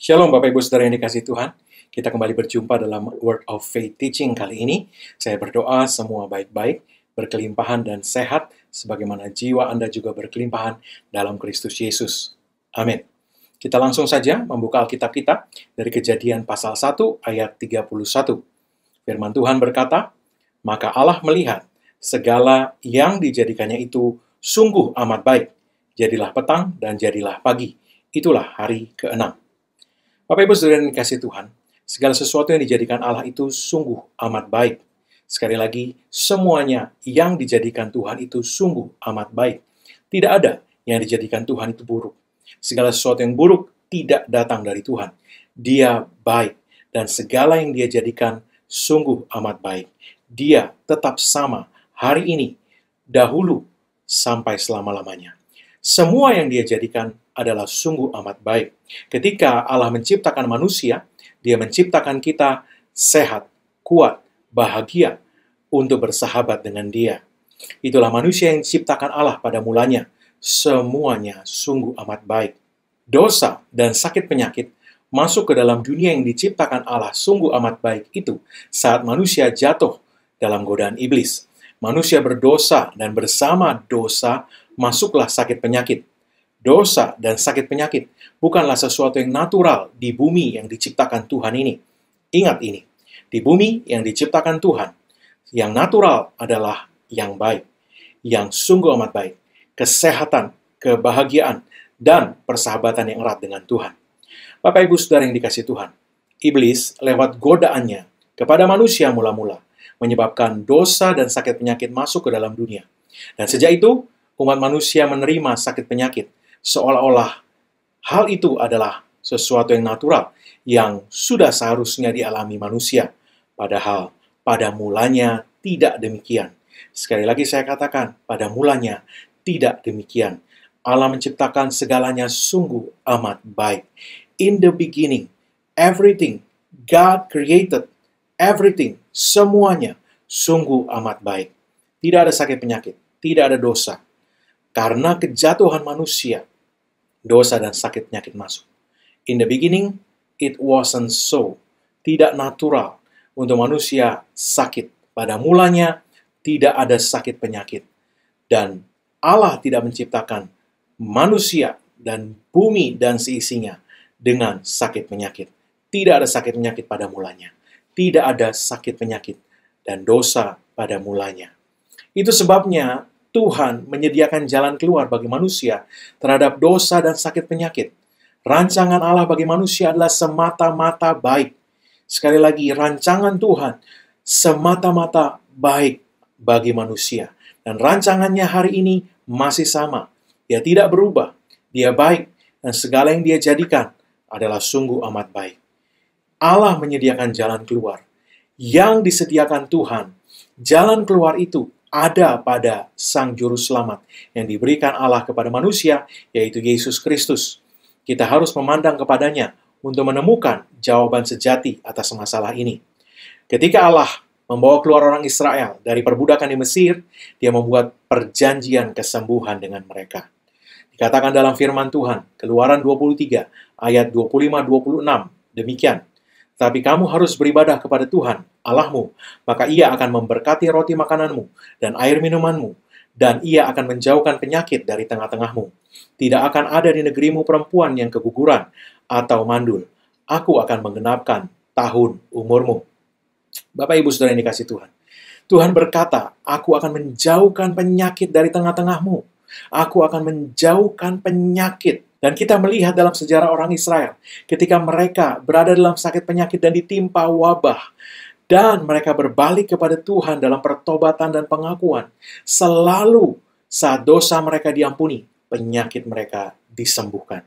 Shalom Bapak Ibu Saudara yang dikasih Tuhan. Kita kembali berjumpa dalam Word of Faith Teaching kali ini. Saya berdoa semua baik-baik, berkelimpahan dan sehat, sebagaimana jiwa Anda juga berkelimpahan dalam Kristus Yesus. Amin. Kita langsung saja membuka Alkitab kita dari kejadian pasal 1 ayat 31. Firman Tuhan berkata, Maka Allah melihat segala yang dijadikannya itu sungguh amat baik. Jadilah petang dan jadilah pagi. Itulah hari keenam. Bapak Ibu Saudara yang kasih Tuhan, segala sesuatu yang dijadikan Allah itu sungguh amat baik. Sekali lagi, semuanya yang dijadikan Tuhan itu sungguh amat baik. Tidak ada yang dijadikan Tuhan itu buruk. Segala sesuatu yang buruk tidak datang dari Tuhan. Dia baik, dan segala yang dia jadikan sungguh amat baik. Dia tetap sama hari ini, dahulu sampai selama-lamanya. Semua yang dia jadikan adalah sungguh amat baik. Ketika Allah menciptakan manusia, dia menciptakan kita sehat, kuat, bahagia untuk bersahabat dengan dia. Itulah manusia yang diciptakan Allah pada mulanya. Semuanya sungguh amat baik. Dosa dan sakit penyakit masuk ke dalam dunia yang diciptakan Allah sungguh amat baik itu saat manusia jatuh dalam godaan iblis. Manusia berdosa dan bersama dosa masuklah sakit penyakit. Dosa dan sakit penyakit bukanlah sesuatu yang natural di bumi yang diciptakan Tuhan ini. Ingat ini, di bumi yang diciptakan Tuhan, yang natural adalah yang baik, yang sungguh amat baik, kesehatan, kebahagiaan, dan persahabatan yang erat dengan Tuhan. Bapak Ibu Saudara yang dikasih Tuhan, iblis lewat godaannya kepada manusia mula-mula menyebabkan dosa dan sakit penyakit masuk ke dalam dunia. Dan sejak itu, umat manusia menerima sakit penyakit, seolah-olah hal itu adalah sesuatu yang natural yang sudah seharusnya dialami manusia. Padahal pada mulanya tidak demikian. Sekali lagi saya katakan, pada mulanya tidak demikian. Allah menciptakan segalanya sungguh amat baik. In the beginning, everything God created, everything, semuanya sungguh amat baik. Tidak ada sakit penyakit, tidak ada dosa, karena kejatuhan manusia, dosa dan sakit penyakit masuk. In the beginning, it wasn't so. Tidak natural untuk manusia sakit. Pada mulanya, tidak ada sakit penyakit. Dan Allah tidak menciptakan manusia dan bumi dan seisinya dengan sakit penyakit. Tidak ada sakit penyakit pada mulanya. Tidak ada sakit penyakit dan dosa pada mulanya. Itu sebabnya Tuhan menyediakan jalan keluar bagi manusia terhadap dosa dan sakit penyakit. Rancangan Allah bagi manusia adalah semata-mata baik. Sekali lagi, rancangan Tuhan semata-mata baik bagi manusia. Dan rancangannya hari ini masih sama. Dia tidak berubah. Dia baik. Dan segala yang dia jadikan adalah sungguh amat baik. Allah menyediakan jalan keluar. Yang disediakan Tuhan, jalan keluar itu ada pada Sang Juru Selamat yang diberikan Allah kepada manusia, yaitu Yesus Kristus. Kita harus memandang kepadanya untuk menemukan jawaban sejati atas masalah ini. Ketika Allah membawa keluar orang Israel dari perbudakan di Mesir, dia membuat perjanjian kesembuhan dengan mereka. Dikatakan dalam firman Tuhan, Keluaran 23 ayat 25-26, demikian. Tapi kamu harus beribadah kepada Tuhan, Allahmu, maka ia akan memberkati roti makananmu dan air minumanmu, dan ia akan menjauhkan penyakit dari tengah-tengahmu. Tidak akan ada di negerimu perempuan yang keguguran atau mandul. Aku akan menggenapkan tahun umurmu. Bapak Ibu Saudara yang dikasih Tuhan. Tuhan berkata, aku akan menjauhkan penyakit dari tengah-tengahmu. Aku akan menjauhkan penyakit dan kita melihat dalam sejarah orang Israel, ketika mereka berada dalam sakit penyakit dan ditimpa wabah, dan mereka berbalik kepada Tuhan dalam pertobatan dan pengakuan, selalu saat dosa mereka diampuni, penyakit mereka disembuhkan.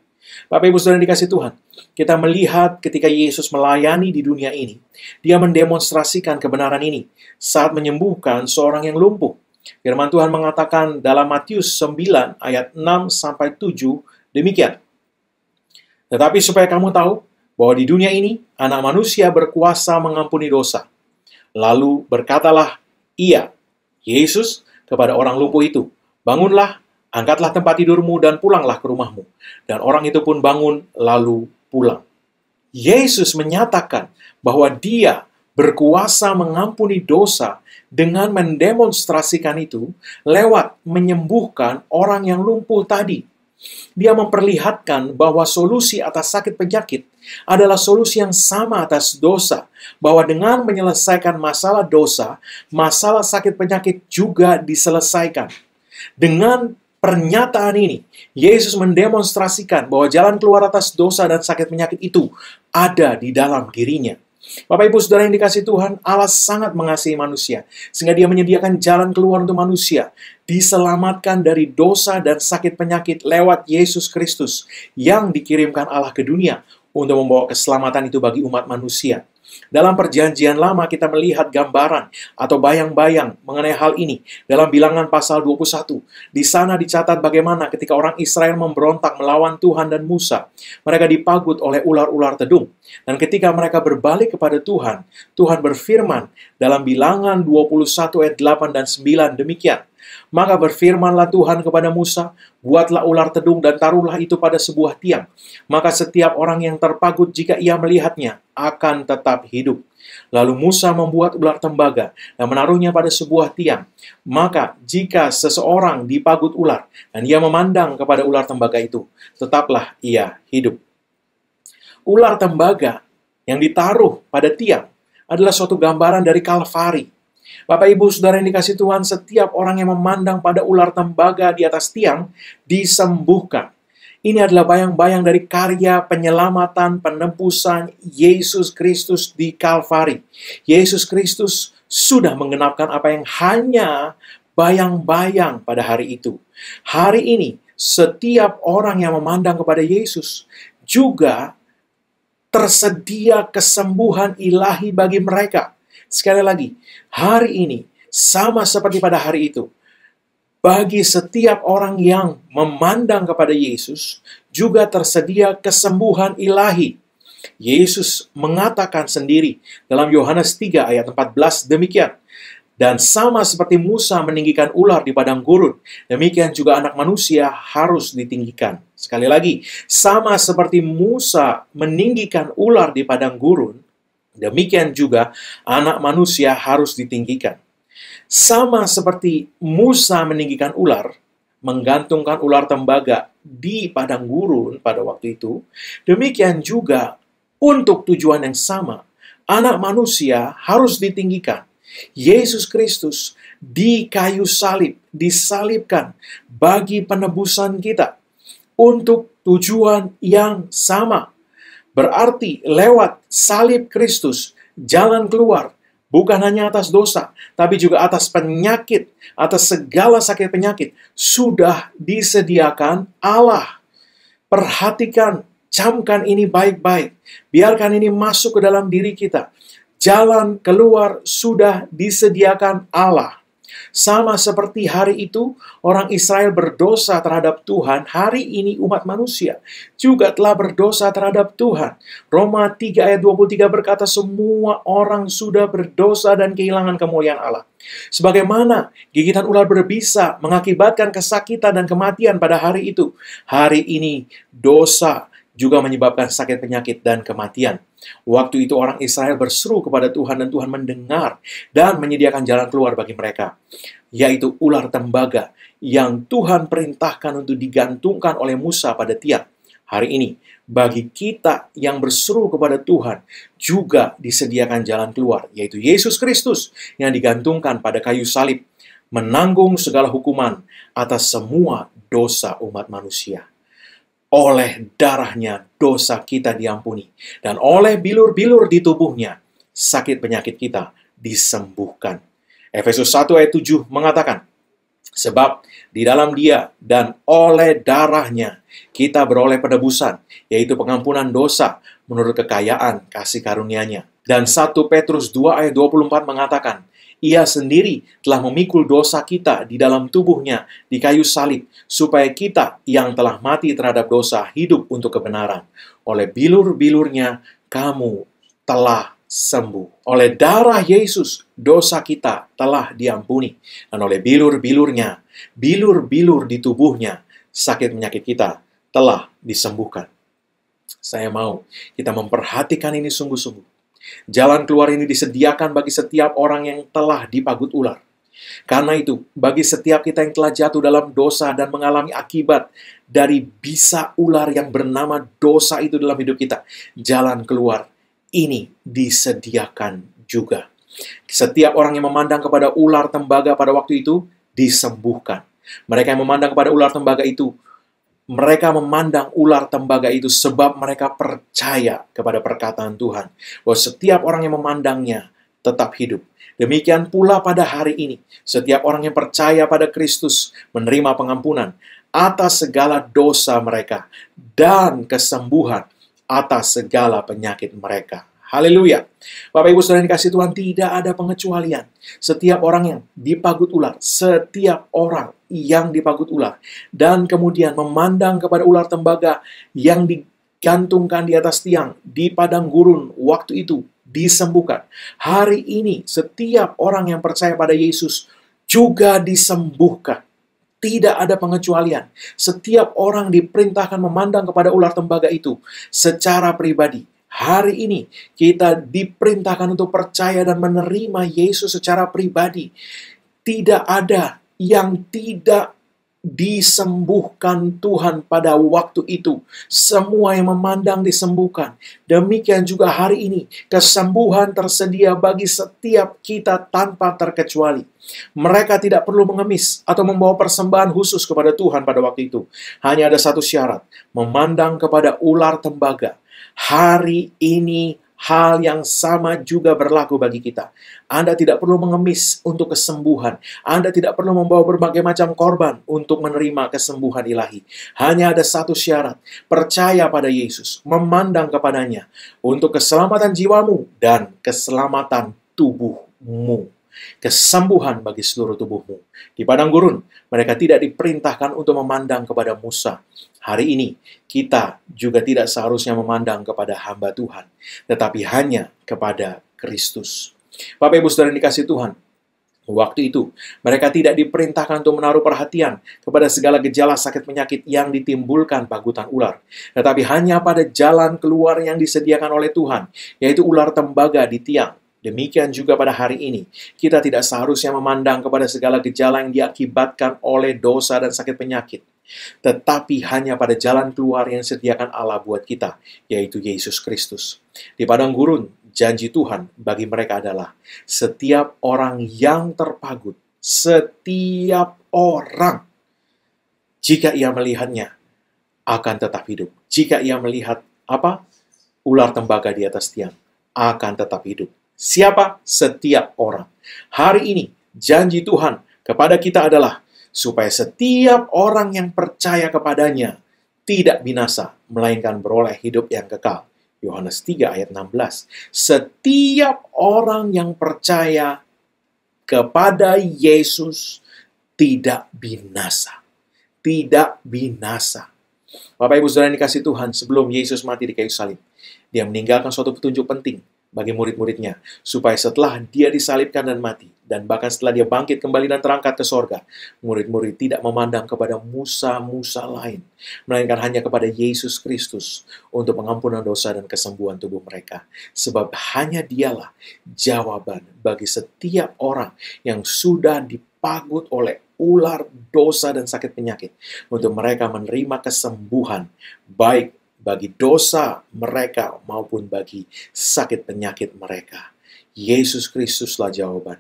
Bapak Ibu Saudara dikasih Tuhan, kita melihat ketika Yesus melayani di dunia ini, dia mendemonstrasikan kebenaran ini saat menyembuhkan seorang yang lumpuh. Firman Tuhan mengatakan dalam Matius 9 ayat 6 sampai 7 demikian. Tetapi supaya kamu tahu bahwa di dunia ini anak manusia berkuasa mengampuni dosa. Lalu berkatalah ia, Yesus, kepada orang lumpuh itu, bangunlah, angkatlah tempat tidurmu dan pulanglah ke rumahmu. Dan orang itu pun bangun lalu pulang. Yesus menyatakan bahwa dia berkuasa mengampuni dosa dengan mendemonstrasikan itu lewat menyembuhkan orang yang lumpuh tadi. Dia memperlihatkan bahwa solusi atas sakit penyakit adalah solusi yang sama atas dosa, bahwa dengan menyelesaikan masalah dosa, masalah sakit penyakit juga diselesaikan. Dengan pernyataan ini, Yesus mendemonstrasikan bahwa jalan keluar atas dosa dan sakit penyakit itu ada di dalam dirinya. Bapak Ibu Saudara yang dikasih Tuhan, Allah sangat mengasihi manusia. Sehingga dia menyediakan jalan keluar untuk manusia. Diselamatkan dari dosa dan sakit penyakit lewat Yesus Kristus yang dikirimkan Allah ke dunia untuk membawa keselamatan itu bagi umat manusia. Dalam perjanjian lama kita melihat gambaran atau bayang-bayang mengenai hal ini dalam bilangan pasal 21. Di sana dicatat bagaimana ketika orang Israel memberontak melawan Tuhan dan Musa. Mereka dipagut oleh ular-ular tedung. Dan ketika mereka berbalik kepada Tuhan, Tuhan berfirman dalam bilangan 21 ayat 8 dan 9 demikian. Maka berfirmanlah Tuhan kepada Musa, buatlah ular tedung dan taruhlah itu pada sebuah tiang. Maka setiap orang yang terpagut jika ia melihatnya akan tetap hidup. Lalu Musa membuat ular tembaga dan menaruhnya pada sebuah tiang. Maka jika seseorang dipagut ular dan ia memandang kepada ular tembaga itu, tetaplah ia hidup. Ular tembaga yang ditaruh pada tiang adalah suatu gambaran dari Kalvari, Bapak Ibu Saudara yang dikasih Tuhan, setiap orang yang memandang pada ular tembaga di atas tiang disembuhkan. Ini adalah bayang-bayang dari karya penyelamatan penebusan Yesus Kristus di Kalvari. Yesus Kristus sudah menggenapkan apa yang hanya bayang-bayang pada hari itu. Hari ini, setiap orang yang memandang kepada Yesus juga tersedia kesembuhan ilahi bagi mereka. Sekali lagi, hari ini sama seperti pada hari itu. Bagi setiap orang yang memandang kepada Yesus, juga tersedia kesembuhan ilahi. Yesus mengatakan sendiri dalam Yohanes 3 ayat 14 demikian, dan sama seperti Musa meninggikan ular di padang gurun, demikian juga anak manusia harus ditinggikan. Sekali lagi, sama seperti Musa meninggikan ular di padang gurun, Demikian juga anak manusia harus ditinggikan. Sama seperti Musa meninggikan ular, menggantungkan ular tembaga di padang gurun pada waktu itu, demikian juga untuk tujuan yang sama, anak manusia harus ditinggikan. Yesus Kristus di kayu salib, disalibkan bagi penebusan kita untuk tujuan yang sama. Berarti lewat salib Kristus, jalan keluar bukan hanya atas dosa, tapi juga atas penyakit, atas segala sakit penyakit, sudah disediakan Allah. Perhatikan, camkan ini baik-baik. Biarkan ini masuk ke dalam diri kita. Jalan keluar sudah disediakan Allah. Sama seperti hari itu, orang Israel berdosa terhadap Tuhan, hari ini umat manusia juga telah berdosa terhadap Tuhan. Roma 3 ayat 23 berkata, semua orang sudah berdosa dan kehilangan kemuliaan Allah. Sebagaimana gigitan ular berbisa mengakibatkan kesakitan dan kematian pada hari itu, hari ini dosa juga menyebabkan sakit penyakit dan kematian. Waktu itu orang Israel berseru kepada Tuhan dan Tuhan mendengar dan menyediakan jalan keluar bagi mereka, yaitu ular tembaga yang Tuhan perintahkan untuk digantungkan oleh Musa pada tiap hari ini. Bagi kita yang berseru kepada Tuhan, juga disediakan jalan keluar, yaitu Yesus Kristus yang digantungkan pada kayu salib, menanggung segala hukuman atas semua dosa umat manusia oleh darahnya dosa kita diampuni, dan oleh bilur-bilur di tubuhnya sakit penyakit kita disembuhkan. Efesus 1 ayat 7 mengatakan, Sebab di dalam dia dan oleh darahnya kita beroleh penebusan, yaitu pengampunan dosa menurut kekayaan kasih karunia-Nya dan 1 Petrus 2 ayat 24 mengatakan, ia sendiri telah memikul dosa kita di dalam tubuhnya di kayu salib, supaya kita yang telah mati terhadap dosa hidup untuk kebenaran. Oleh bilur-bilurnya, kamu telah sembuh. Oleh darah Yesus, dosa kita telah diampuni. Dan oleh bilur-bilurnya, bilur-bilur di tubuhnya, sakit penyakit kita telah disembuhkan. Saya mau kita memperhatikan ini sungguh-sungguh Jalan keluar ini disediakan bagi setiap orang yang telah dipagut ular. Karena itu, bagi setiap kita yang telah jatuh dalam dosa dan mengalami akibat dari bisa ular yang bernama dosa itu dalam hidup kita, jalan keluar ini disediakan juga. Setiap orang yang memandang kepada ular tembaga pada waktu itu disembuhkan. Mereka yang memandang kepada ular tembaga itu Hmm. mereka memandang ular tembaga itu sebab mereka percaya kepada perkataan Tuhan bahwa setiap orang yang memandangnya tetap hidup. Demikian pula pada hari ini, setiap orang yang percaya pada Kristus menerima pengampunan atas segala dosa mereka dan kesembuhan atas segala penyakit mereka. Haleluya. Bapak Ibu Saudara dikasih Tuhan, tidak ada pengecualian. Setiap orang yang dipagut ular, setiap orang yang dipagut ular, dan kemudian memandang kepada ular tembaga yang digantungkan di atas tiang di padang gurun waktu itu disembuhkan. Hari ini setiap orang yang percaya pada Yesus juga disembuhkan tidak ada pengecualian. Setiap orang diperintahkan memandang kepada ular tembaga itu secara pribadi Hari ini kita diperintahkan untuk percaya dan menerima Yesus secara pribadi. Tidak ada yang tidak disembuhkan Tuhan pada waktu itu. Semua yang memandang disembuhkan. Demikian juga hari ini, kesembuhan tersedia bagi setiap kita tanpa terkecuali. Mereka tidak perlu mengemis atau membawa persembahan khusus kepada Tuhan pada waktu itu. Hanya ada satu syarat, memandang kepada ular tembaga Hari ini Hal yang sama juga berlaku bagi kita. Anda tidak perlu mengemis untuk kesembuhan. Anda tidak perlu membawa berbagai macam korban untuk menerima kesembuhan ilahi. Hanya ada satu syarat, percaya pada Yesus, memandang kepadanya untuk keselamatan jiwamu dan keselamatan tubuhmu kesembuhan bagi seluruh tubuhmu. Di padang gurun, mereka tidak diperintahkan untuk memandang kepada Musa. Hari ini, kita juga tidak seharusnya memandang kepada hamba Tuhan, tetapi hanya kepada Kristus. Bapak Ibu Saudara dikasih Tuhan, Waktu itu, mereka tidak diperintahkan untuk menaruh perhatian kepada segala gejala sakit penyakit yang ditimbulkan pagutan ular, tetapi hanya pada jalan keluar yang disediakan oleh Tuhan, yaitu ular tembaga di tiang Demikian juga pada hari ini, kita tidak seharusnya memandang kepada segala gejala yang diakibatkan oleh dosa dan sakit penyakit, tetapi hanya pada jalan keluar yang disediakan Allah buat kita, yaitu Yesus Kristus. Di padang gurun, janji Tuhan bagi mereka adalah setiap orang yang terpagut, setiap orang, jika ia melihatnya, akan tetap hidup. Jika ia melihat apa? Ular tembaga di atas tiang akan tetap hidup. Siapa? Setiap orang. Hari ini, janji Tuhan kepada kita adalah supaya setiap orang yang percaya kepadanya tidak binasa, melainkan beroleh hidup yang kekal. Yohanes 3 ayat 16. Setiap orang yang percaya kepada Yesus tidak binasa. Tidak binasa. Bapak Ibu Saudara yang dikasih Tuhan, sebelum Yesus mati di kayu salib, dia meninggalkan suatu petunjuk penting bagi murid-muridnya, supaya setelah dia disalibkan dan mati, dan bahkan setelah dia bangkit kembali dan terangkat ke sorga, murid-murid tidak memandang kepada Musa-Musa lain, melainkan hanya kepada Yesus Kristus untuk pengampunan dosa dan kesembuhan tubuh mereka. Sebab hanya dialah jawaban bagi setiap orang yang sudah dipagut oleh ular dosa dan sakit penyakit, untuk mereka menerima kesembuhan, baik bagi dosa mereka maupun bagi sakit penyakit mereka. Yesus Kristuslah jawaban.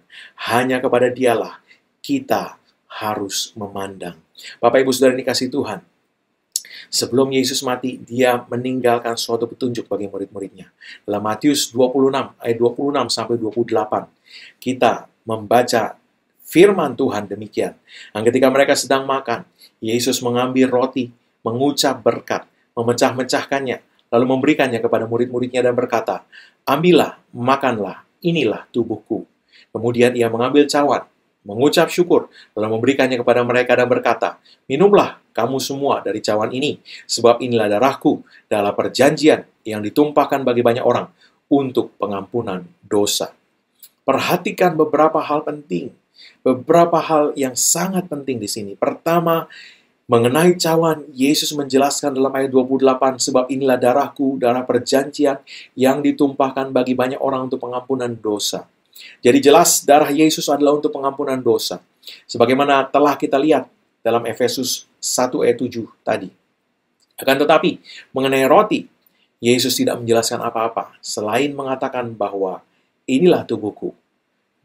Hanya kepada dialah kita harus memandang. Bapak Ibu Saudara dikasih Tuhan, Sebelum Yesus mati, dia meninggalkan suatu petunjuk bagi murid-muridnya. Dalam Matius 26 ayat 26 sampai 28, kita membaca firman Tuhan demikian. Dan ketika mereka sedang makan, Yesus mengambil roti, mengucap berkat, memecah-mecahkannya, lalu memberikannya kepada murid-muridnya dan berkata, Ambillah, makanlah, inilah tubuhku. Kemudian ia mengambil cawan, mengucap syukur, lalu memberikannya kepada mereka dan berkata, Minumlah kamu semua dari cawan ini, sebab inilah darahku dalam perjanjian yang ditumpahkan bagi banyak orang untuk pengampunan dosa. Perhatikan beberapa hal penting, beberapa hal yang sangat penting di sini. Pertama, Mengenai cawan, Yesus menjelaskan dalam ayat 28, sebab inilah darahku, darah perjanjian yang ditumpahkan bagi banyak orang untuk pengampunan dosa. Jadi jelas darah Yesus adalah untuk pengampunan dosa. Sebagaimana telah kita lihat dalam Efesus 1 ayat 7 tadi. Akan tetapi, mengenai roti, Yesus tidak menjelaskan apa-apa selain mengatakan bahwa inilah tubuhku.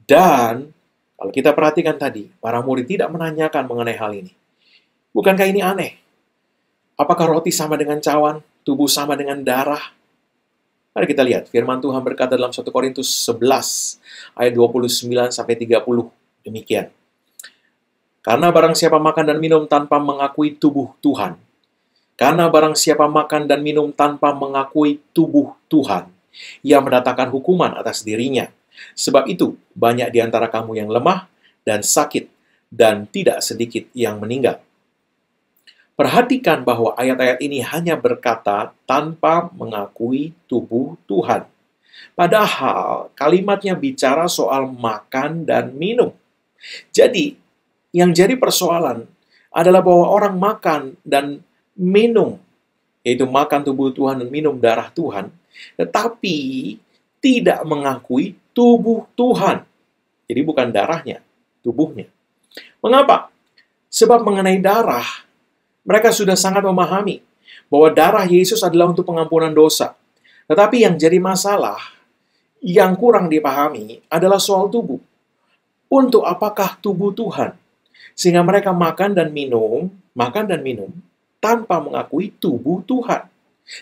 Dan kalau kita perhatikan tadi, para murid tidak menanyakan mengenai hal ini. Bukankah ini aneh? Apakah roti sama dengan cawan, tubuh sama dengan darah? Mari kita lihat, firman Tuhan berkata dalam 1 Korintus 11, ayat 29 sampai 30, demikian. Karena barang siapa makan dan minum tanpa mengakui tubuh Tuhan, karena barang siapa makan dan minum tanpa mengakui tubuh Tuhan, ia mendatangkan hukuman atas dirinya. Sebab itu, banyak di antara kamu yang lemah dan sakit, dan tidak sedikit yang meninggal. Perhatikan bahwa ayat-ayat ini hanya berkata tanpa mengakui tubuh Tuhan. Padahal kalimatnya bicara soal makan dan minum. Jadi, yang jadi persoalan adalah bahwa orang makan dan minum, yaitu makan tubuh Tuhan dan minum darah Tuhan, tetapi tidak mengakui tubuh Tuhan. Jadi bukan darahnya, tubuhnya. Mengapa? Sebab mengenai darah, mereka sudah sangat memahami bahwa darah Yesus adalah untuk pengampunan dosa. Tetapi yang jadi masalah, yang kurang dipahami adalah soal tubuh. Untuk apakah tubuh Tuhan? Sehingga mereka makan dan minum, makan dan minum, tanpa mengakui tubuh Tuhan.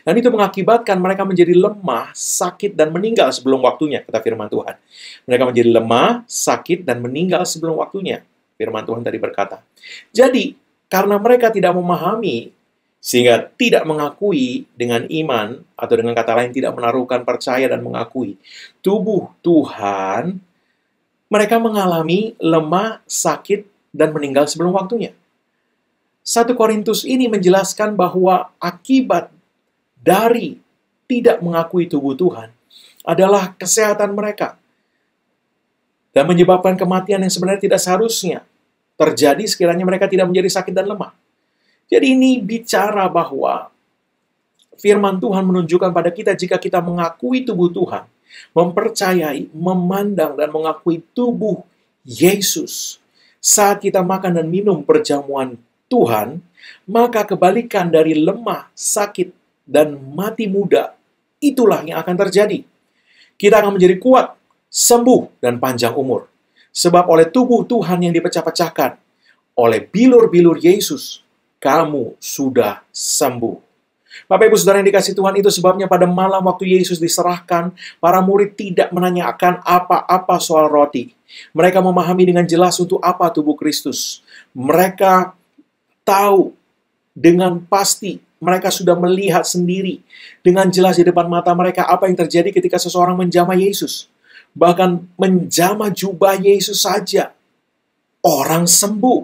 Dan itu mengakibatkan mereka menjadi lemah, sakit, dan meninggal sebelum waktunya, kata firman Tuhan. Mereka menjadi lemah, sakit, dan meninggal sebelum waktunya, firman Tuhan tadi berkata. Jadi, karena mereka tidak memahami, sehingga tidak mengakui dengan iman, atau dengan kata lain tidak menaruhkan percaya dan mengakui tubuh Tuhan, mereka mengalami lemah, sakit, dan meninggal sebelum waktunya. 1 Korintus ini menjelaskan bahwa akibat dari tidak mengakui tubuh Tuhan adalah kesehatan mereka dan menyebabkan kematian yang sebenarnya tidak seharusnya terjadi sekiranya mereka tidak menjadi sakit dan lemah. Jadi ini bicara bahwa firman Tuhan menunjukkan pada kita jika kita mengakui tubuh Tuhan, mempercayai, memandang, dan mengakui tubuh Yesus. Saat kita makan dan minum perjamuan Tuhan, maka kebalikan dari lemah, sakit, dan mati muda, itulah yang akan terjadi. Kita akan menjadi kuat, sembuh, dan panjang umur. Sebab oleh tubuh Tuhan yang dipecah-pecahkan, oleh bilur-bilur Yesus, kamu sudah sembuh. Bapak Ibu Saudara yang dikasih Tuhan itu sebabnya pada malam waktu Yesus diserahkan, para murid tidak menanyakan apa-apa soal roti. Mereka memahami dengan jelas untuk apa tubuh Kristus. Mereka tahu dengan pasti mereka sudah melihat sendiri dengan jelas di depan mata mereka apa yang terjadi ketika seseorang menjamah Yesus bahkan menjamah jubah Yesus saja, orang sembuh,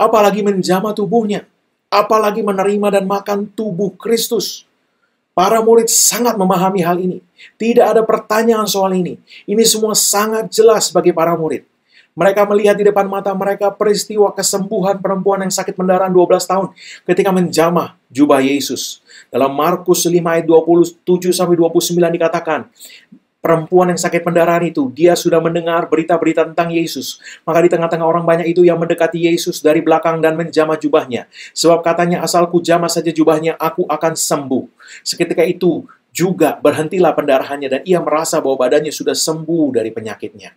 apalagi menjama tubuhnya, apalagi menerima dan makan tubuh Kristus. Para murid sangat memahami hal ini. Tidak ada pertanyaan soal ini. Ini semua sangat jelas bagi para murid. Mereka melihat di depan mata mereka peristiwa kesembuhan perempuan yang sakit mendaran 12 tahun ketika menjamah jubah Yesus. Dalam Markus 5 ayat 27 sampai 29 dikatakan, perempuan yang sakit pendarahan itu, dia sudah mendengar berita-berita tentang Yesus. Maka di tengah-tengah orang banyak itu yang mendekati Yesus dari belakang dan menjamah jubahnya. Sebab katanya, asalku jamah saja jubahnya, aku akan sembuh. Seketika itu juga berhentilah pendarahannya dan ia merasa bahwa badannya sudah sembuh dari penyakitnya.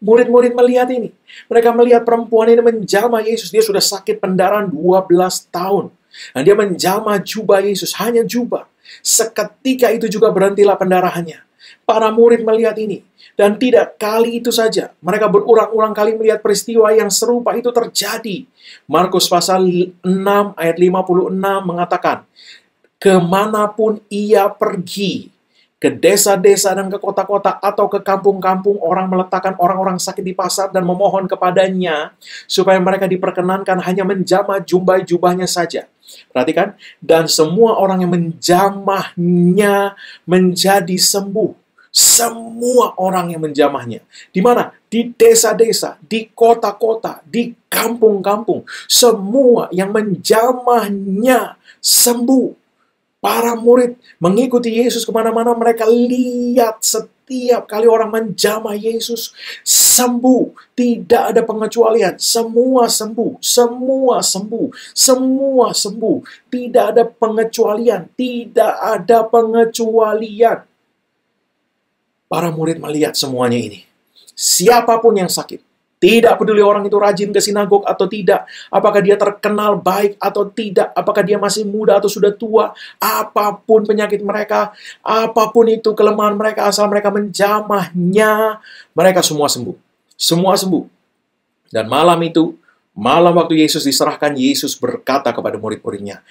Murid-murid melihat ini. Mereka melihat perempuan ini menjamah Yesus. Dia sudah sakit pendarahan 12 tahun. Dan dia menjamah jubah Yesus, hanya jubah. Seketika itu juga berhentilah pendarahannya. Para murid melihat ini, dan tidak kali itu saja. Mereka berulang-ulang kali melihat peristiwa yang serupa itu terjadi. Markus pasal 6 ayat 56 mengatakan, Kemanapun ia pergi, ke desa-desa dan ke kota-kota atau ke kampung-kampung orang meletakkan orang-orang sakit di pasar dan memohon kepadanya supaya mereka diperkenankan hanya menjamah jumbai jubahnya saja. Perhatikan, dan semua orang yang menjamahnya menjadi sembuh. Semua orang yang menjamahnya. Di mana? Di desa-desa, di kota-kota, di kampung-kampung. Semua yang menjamahnya sembuh. Para murid mengikuti Yesus kemana-mana, mereka lihat setiap kali orang menjamah Yesus sembuh. Tidak ada pengecualian, semua sembuh, semua sembuh, semua sembuh. Tidak ada pengecualian, tidak ada pengecualian. Para murid melihat semuanya ini. Siapapun yang sakit, tidak peduli orang itu rajin ke sinagog atau tidak, apakah dia terkenal baik atau tidak, apakah dia masih muda atau sudah tua, apapun penyakit mereka, apapun itu kelemahan mereka, asal mereka menjamahnya, mereka semua sembuh. Semua sembuh. Dan malam itu, malam waktu Yesus diserahkan, Yesus berkata kepada murid-muridnya,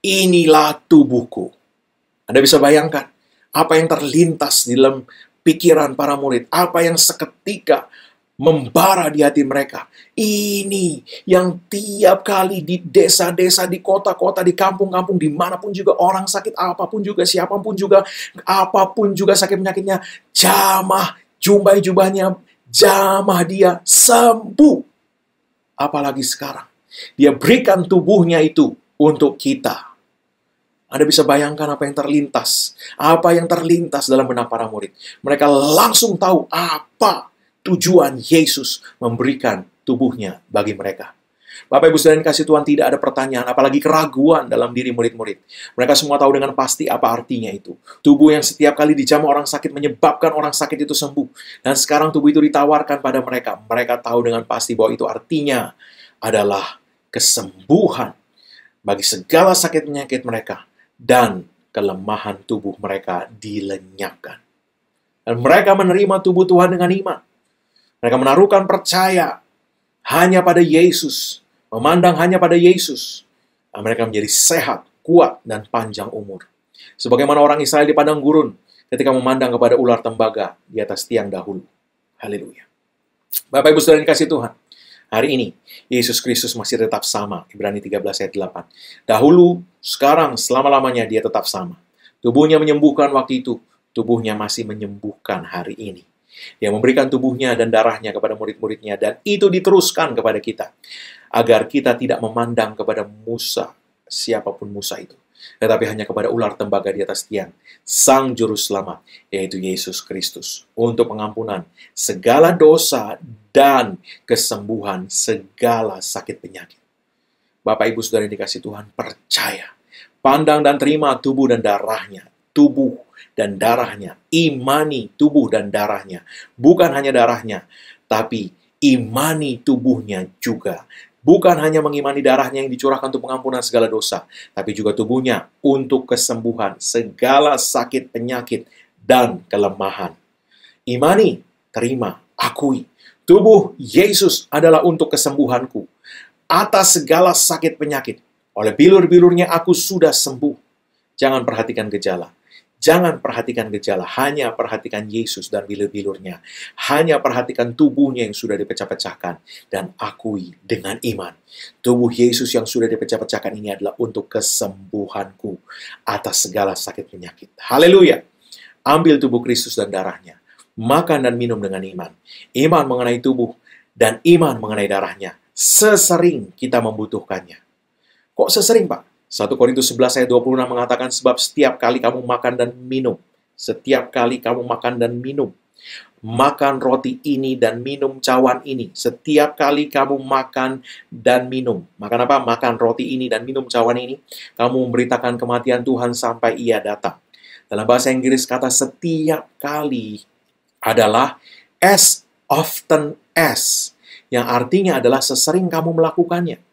inilah tubuhku. Anda bisa bayangkan, apa yang terlintas di dalam pikiran para murid, apa yang seketika membara di hati mereka. Ini yang tiap kali di desa-desa, di kota-kota, di kampung-kampung, dimanapun juga orang sakit, apapun juga, siapapun juga, apapun juga sakit penyakitnya, jamah, jumbai jubahnya jamah dia, sembuh. Apalagi sekarang, dia berikan tubuhnya itu untuk kita. Anda bisa bayangkan apa yang terlintas, apa yang terlintas dalam benak para murid. Mereka langsung tahu apa tujuan Yesus memberikan tubuhnya bagi mereka. Bapak Ibu Saudara kasih Tuhan tidak ada pertanyaan apalagi keraguan dalam diri murid-murid. Mereka semua tahu dengan pasti apa artinya itu. Tubuh yang setiap kali dijamu orang sakit menyebabkan orang sakit itu sembuh dan sekarang tubuh itu ditawarkan pada mereka. Mereka tahu dengan pasti bahwa itu artinya adalah kesembuhan bagi segala sakit penyakit mereka dan kelemahan tubuh mereka dilenyapkan. Dan mereka menerima tubuh Tuhan dengan iman. Mereka menaruhkan percaya hanya pada Yesus, memandang hanya pada Yesus. Dan mereka menjadi sehat, kuat, dan panjang umur. Sebagaimana orang Israel di padang gurun ketika memandang kepada ular tembaga di atas tiang dahulu. Haleluya. Bapak Ibu Saudara kasih Tuhan, hari ini Yesus Kristus masih tetap sama. Ibrani 13 ayat 8. Dahulu, sekarang, selama-lamanya dia tetap sama. Tubuhnya menyembuhkan waktu itu, tubuhnya masih menyembuhkan hari ini. Dia memberikan tubuhnya dan darahnya kepada murid-muridnya dan itu diteruskan kepada kita agar kita tidak memandang kepada Musa, siapapun Musa itu, tetapi hanya kepada ular tembaga di atas tiang, Sang Juru Selamat, yaitu Yesus Kristus, untuk pengampunan segala dosa dan kesembuhan segala sakit penyakit. Bapak, Ibu, Saudara yang dikasih Tuhan, percaya. Pandang dan terima tubuh dan darahnya, tubuh dan darahnya, imani tubuh dan darahnya. Bukan hanya darahnya, tapi imani tubuhnya juga. Bukan hanya mengimani darahnya yang dicurahkan untuk pengampunan segala dosa, tapi juga tubuhnya untuk kesembuhan segala sakit penyakit dan kelemahan. Imani, terima, akui. Tubuh Yesus adalah untuk kesembuhanku. Atas segala sakit penyakit, oleh bilur-bilurnya aku sudah sembuh. Jangan perhatikan gejala, Jangan perhatikan gejala, hanya perhatikan Yesus dan bilur-bilurnya. Hanya perhatikan tubuhnya yang sudah dipecah-pecahkan. Dan akui dengan iman, tubuh Yesus yang sudah dipecah-pecahkan ini adalah untuk kesembuhanku atas segala sakit penyakit. Haleluya! Ambil tubuh Kristus dan darahnya. Makan dan minum dengan iman. Iman mengenai tubuh dan iman mengenai darahnya. Sesering kita membutuhkannya. Kok sesering, Pak? 1 Korintus 11 ayat 26 mengatakan sebab setiap kali kamu makan dan minum, setiap kali kamu makan dan minum, makan roti ini dan minum cawan ini. Setiap kali kamu makan dan minum, makan apa? Makan roti ini dan minum cawan ini, kamu memberitakan kematian Tuhan sampai Ia datang. Dalam bahasa Inggris kata setiap kali adalah as often as, yang artinya adalah sesering kamu melakukannya.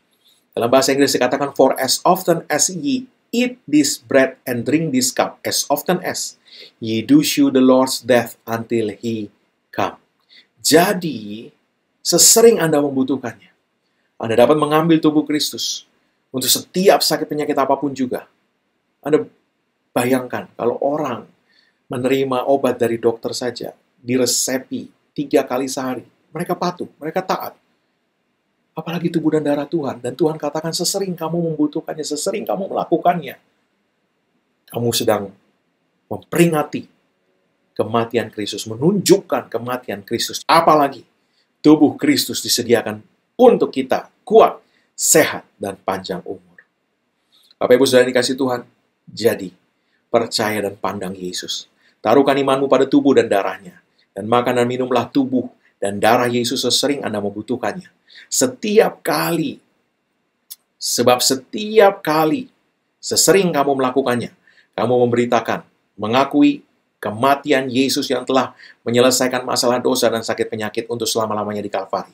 Dalam bahasa Inggris dikatakan, For as often as ye eat this bread and drink this cup, as often as ye do show the Lord's death until he come. Jadi, sesering Anda membutuhkannya, Anda dapat mengambil tubuh Kristus untuk setiap sakit penyakit apapun juga. Anda bayangkan kalau orang menerima obat dari dokter saja, diresepi tiga kali sehari, mereka patuh, mereka taat. Apalagi tubuh dan darah Tuhan. Dan Tuhan katakan sesering kamu membutuhkannya, sesering kamu melakukannya. Kamu sedang memperingati kematian Kristus, menunjukkan kematian Kristus. Apalagi tubuh Kristus disediakan untuk kita kuat, sehat, dan panjang umur. Bapak Ibu sudah dikasih Tuhan, jadi percaya dan pandang Yesus. Taruhkan imanmu pada tubuh dan darahnya, dan makan dan minumlah tubuh dan darah Yesus sesering Anda membutuhkannya. Setiap kali. Sebab setiap kali sesering kamu melakukannya, kamu memberitakan, mengakui kematian Yesus yang telah menyelesaikan masalah dosa dan sakit penyakit untuk selama-lamanya di Kalvari.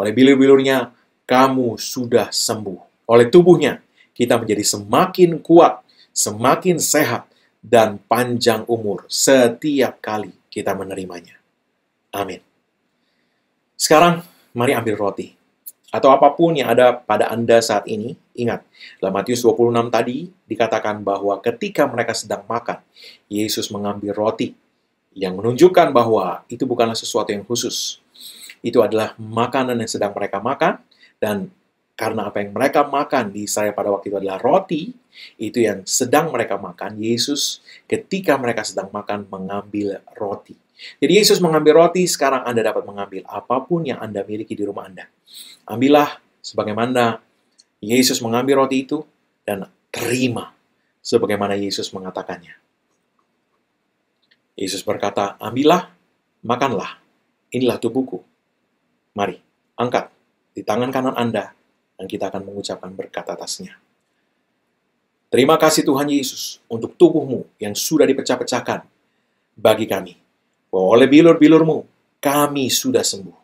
Oleh bilur-bilurnya, kamu sudah sembuh. Oleh tubuhnya, kita menjadi semakin kuat, semakin sehat, dan panjang umur setiap kali kita menerimanya. Amin. Sekarang, mari ambil roti. Atau apapun yang ada pada Anda saat ini, ingat, dalam Matius 26 tadi dikatakan bahwa ketika mereka sedang makan, Yesus mengambil roti yang menunjukkan bahwa itu bukanlah sesuatu yang khusus. Itu adalah makanan yang sedang mereka makan, dan karena apa yang mereka makan di saya pada waktu itu adalah roti, itu yang sedang mereka makan, Yesus ketika mereka sedang makan mengambil roti. Jadi Yesus mengambil roti, sekarang Anda dapat mengambil apapun yang Anda miliki di rumah Anda. Ambillah sebagaimana Yesus mengambil roti itu dan terima sebagaimana Yesus mengatakannya. Yesus berkata, ambillah, makanlah, inilah tubuhku. Mari, angkat di tangan kanan Anda, dan kita akan mengucapkan berkat atasnya. Terima kasih Tuhan Yesus untuk tubuhmu yang sudah dipecah-pecahkan bagi kami oleh bilur-bilurmu, kami sudah sembuh.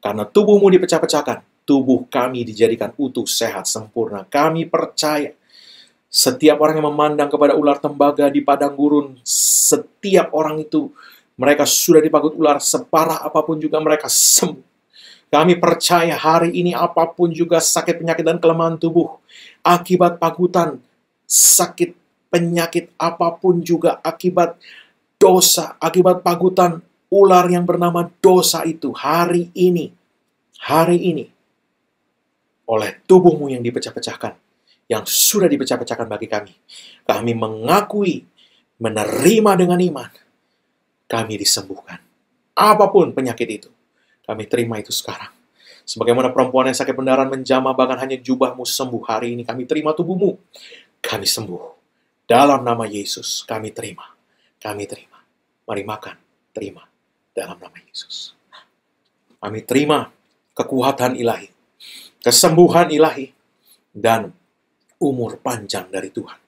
Karena tubuhmu dipecah-pecahkan, tubuh kami dijadikan utuh, sehat, sempurna. Kami percaya setiap orang yang memandang kepada ular tembaga di padang gurun, setiap orang itu, mereka sudah dipagut ular, separah apapun juga mereka sembuh. Kami percaya hari ini apapun juga sakit, penyakit, dan kelemahan tubuh, akibat pagutan, sakit, penyakit, apapun juga akibat dosa akibat pagutan ular yang bernama dosa itu hari ini, hari ini, oleh tubuhmu yang dipecah-pecahkan, yang sudah dipecah-pecahkan bagi kami. Kami mengakui, menerima dengan iman, kami disembuhkan. Apapun penyakit itu, kami terima itu sekarang. Sebagaimana perempuan yang sakit pendaran menjamah bahkan hanya jubahmu sembuh hari ini, kami terima tubuhmu. Kami sembuh. Dalam nama Yesus, kami terima. Kami terima. Mari makan, terima dalam nama Yesus. Kami terima kekuatan ilahi, kesembuhan ilahi, dan umur panjang dari Tuhan.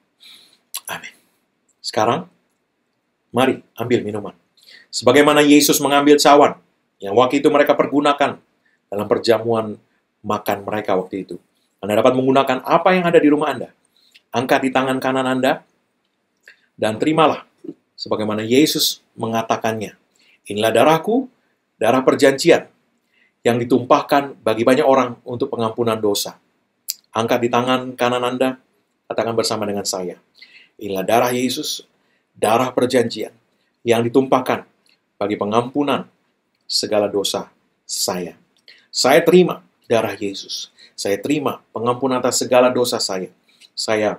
Amin. Sekarang, mari ambil minuman. Sebagaimana Yesus mengambil cawan yang waktu itu mereka pergunakan dalam perjamuan makan mereka waktu itu. Anda dapat menggunakan apa yang ada di rumah Anda. Angkat di tangan kanan Anda, dan terimalah sebagaimana Yesus mengatakannya. Inilah darahku, darah perjanjian, yang ditumpahkan bagi banyak orang untuk pengampunan dosa. Angkat di tangan kanan Anda, katakan bersama dengan saya. Inilah darah Yesus, darah perjanjian, yang ditumpahkan bagi pengampunan segala dosa saya. Saya terima darah Yesus. Saya terima pengampunan atas segala dosa saya. Saya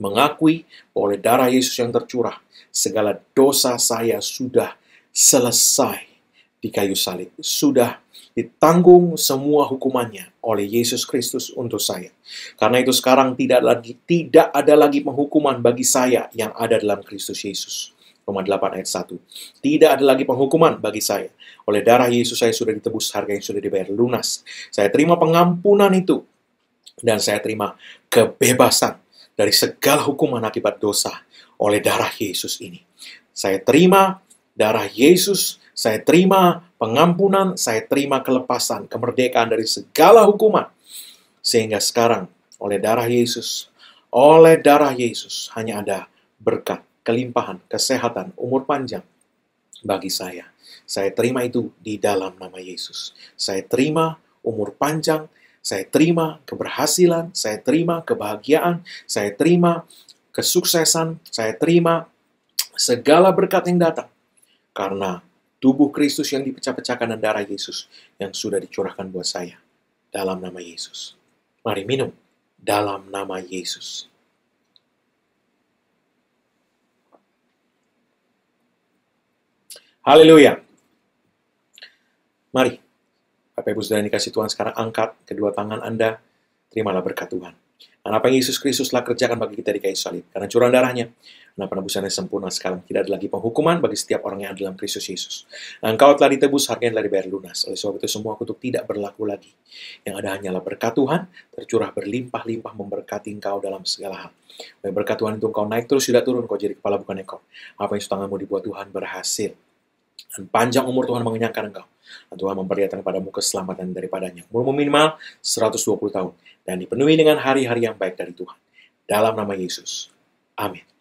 mengakui oleh darah Yesus yang tercurah, segala dosa saya sudah selesai di kayu salib, sudah ditanggung semua hukumannya oleh Yesus Kristus untuk saya. Karena itu sekarang tidak lagi tidak ada lagi penghukuman bagi saya yang ada dalam Kristus Yesus. Roma 8 ayat 1. Tidak ada lagi penghukuman bagi saya. Oleh darah Yesus saya sudah ditebus, harga yang sudah dibayar lunas. Saya terima pengampunan itu dan saya terima kebebasan dari segala hukuman akibat dosa oleh darah Yesus ini. Saya terima darah Yesus, saya terima pengampunan, saya terima kelepasan, kemerdekaan dari segala hukuman. Sehingga sekarang oleh darah Yesus, oleh darah Yesus hanya ada berkat, kelimpahan, kesehatan, umur panjang bagi saya. Saya terima itu di dalam nama Yesus. Saya terima umur panjang, saya terima keberhasilan, saya terima kebahagiaan, saya terima kesuksesan, saya terima segala berkat yang datang. Karena tubuh Kristus yang dipecah-pecahkan dan darah Yesus yang sudah dicurahkan buat saya dalam nama Yesus. Mari minum dalam nama Yesus. Haleluya. Mari Bapak Ibu sudah dikasih Tuhan sekarang angkat kedua tangan Anda, terimalah berkat Tuhan. Dan apa yang Yesus Kristus telah kerjakan bagi kita di kayu salib, karena curahan darahnya, nah penebusannya sempurna sekarang. Tidak ada lagi penghukuman bagi setiap orang yang ada dalam Kristus Yesus. Dan engkau telah ditebus, harganya telah dibayar lunas. Oleh sebab itu semua kutuk tidak berlaku lagi. Yang ada hanyalah berkat Tuhan, tercurah berlimpah-limpah memberkati engkau dalam segala hal. Oleh berkat Tuhan itu engkau naik terus, tidak turun, kau jadi kepala bukan ekor. Apa yang mau dibuat Tuhan berhasil. Dan panjang umur Tuhan mengenyangkan engkau. Dan Tuhan memperlihatkan padamu keselamatan daripadanya. Umurmu minimal 120 tahun. Dan dipenuhi dengan hari-hari yang baik dari Tuhan. Dalam nama Yesus. Amin.